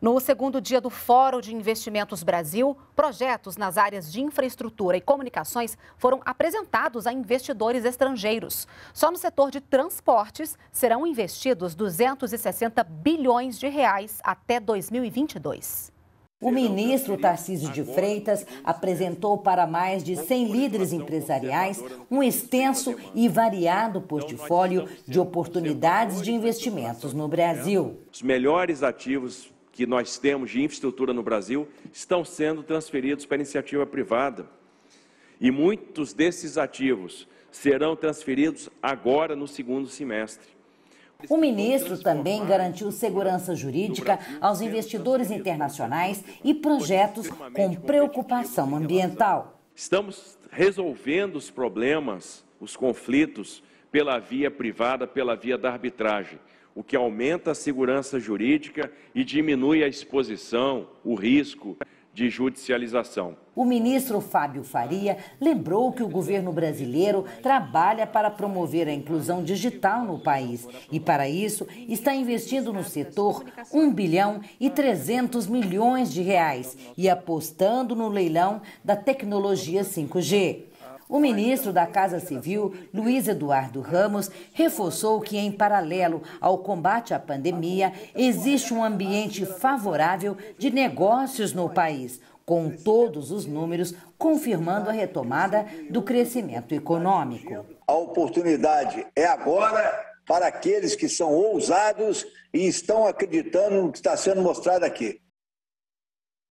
No segundo dia do Fórum de Investimentos Brasil, projetos nas áreas de infraestrutura e comunicações foram apresentados a investidores estrangeiros. Só no setor de transportes serão investidos 260 bilhões de reais até 2022. O ministro Tarcísio de Freitas apresentou para mais de 100 líderes empresariais um extenso e variado portfólio de oportunidades de investimentos no Brasil. Os melhores ativos que nós temos de infraestrutura no Brasil estão sendo transferidos para iniciativa privada. E muitos desses ativos serão transferidos agora no segundo semestre. O ministro também garantiu segurança jurídica aos investidores internacionais e projetos com preocupação ambiental. Estamos resolvendo os problemas os conflitos pela via privada, pela via da arbitragem, o que aumenta a segurança jurídica e diminui a exposição, o risco de judicialização. O ministro Fábio Faria lembrou que o governo brasileiro trabalha para promover a inclusão digital no país e, para isso, está investindo no setor 1 bilhão e 300 milhões de reais e apostando no leilão da tecnologia 5G. O ministro da Casa Civil, Luiz Eduardo Ramos, reforçou que, em paralelo ao combate à pandemia, existe um ambiente favorável de negócios no país, com todos os números confirmando a retomada do crescimento econômico. A oportunidade é agora para aqueles que são ousados e estão acreditando no que está sendo mostrado aqui.